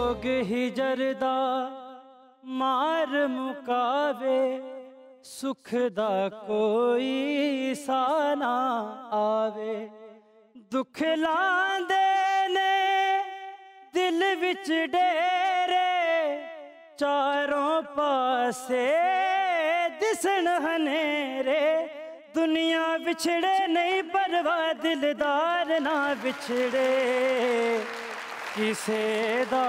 ਲੋਗ ਹਿਜਰ ਦਾ ਮਾਰ ਮੁਕਾਵੇ ਸੁਖ ਦਾ ਕੋਈ ਸਾਨਾ ਆਵੇ ਦੁੱਖ ਲਾਂਦੇ ਨੇ ਦਿਲ ਵਿੱਚ ਡੇਰੇ ਚਾਰੋਂ ਪਾਸੇ ਦਿਸਣ ਹਨੇਰੇ ਦੁਨੀਆ ਵਿਛੜੇ ਨਹੀਂ ਪਰਵਾ ਦਿਲਦਾਰ ਨਾ ਵਿਛੜੇ किसे दा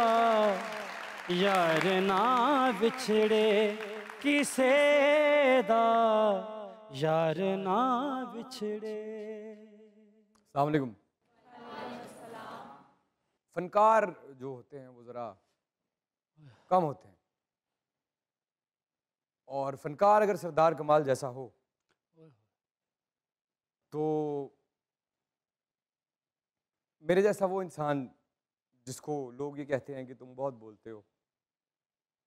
यार ना बिछड़े किसे दा यार ना बिछड़े अस्सलाम फनकार जो होते हैं वो ज़रा कम होते हैं और फनकार अगर सरदार कमाल जैसा हो तो मेरे जैसा वो इंसान जिसको लोग ये कहते हैं कि तुम बहुत बोलते हो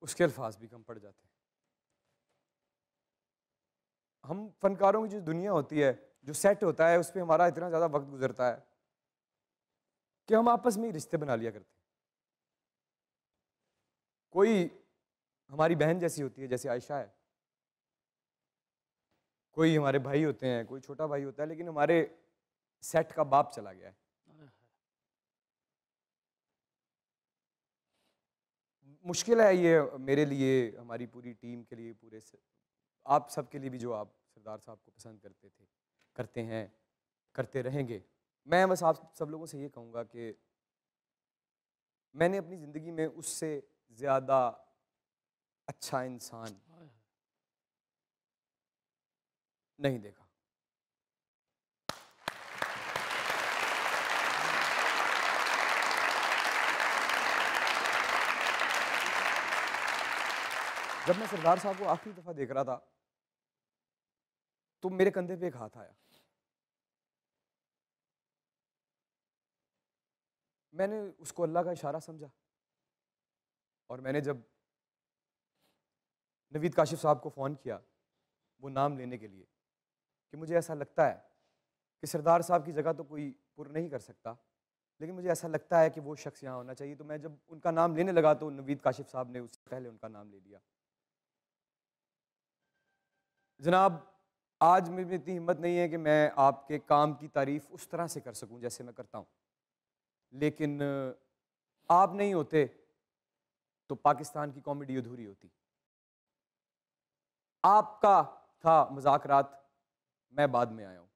उसके अल्फाज भी कम पड़ जाते हैं हम फनकारों की जो दुनिया होती है जो सेट होता है उस पर हमारा इतना ज़्यादा वक्त गुजरता है कि हम आपस में ही रिश्ते बना लिया करते हैं कोई हमारी बहन जैसी होती है जैसे आयशा है कोई हमारे भाई होते हैं कोई छोटा भाई होता है लेकिन हमारे सेट का बाप चला गया है मुश्किल है ये मेरे लिए हमारी पूरी टीम के लिए पूरे से, आप सब के लिए भी जो आप सरदार साहब को पसंद करते थे करते हैं करते रहेंगे मैं बस आप सब लोगों से ये कहूँगा कि मैंने अपनी ज़िंदगी में उससे ज़्यादा अच्छा इंसान अच्छा नहीं देखा जब मैं सरदार साहब को आखिरी दफ़ा देख रहा था तो मेरे कंधे पे एक हाथ आया मैंने उसको अल्लाह का इशारा समझा और मैंने जब नवीद काशिफ साहब को फ़ोन किया वो नाम लेने के लिए कि मुझे ऐसा लगता है कि सरदार साहब की जगह तो कोई पुर नहीं कर सकता लेकिन मुझे ऐसा लगता है कि वो शख्स यहाँ होना चाहिए तो मैं जब उनका नाम लेने लगा तो नवीद काशिफ साहब ने उससे पहले उनका नाम ले लिया जनाब आज मेरी इतनी हिम्मत नहीं है कि मैं आपके काम की तारीफ़ उस तरह से कर सकूं जैसे मैं करता हूं लेकिन आप नहीं होते तो पाकिस्तान की कॉमेडी अधूरी होती आपका था मजाक रात मैं बाद में आया हूँ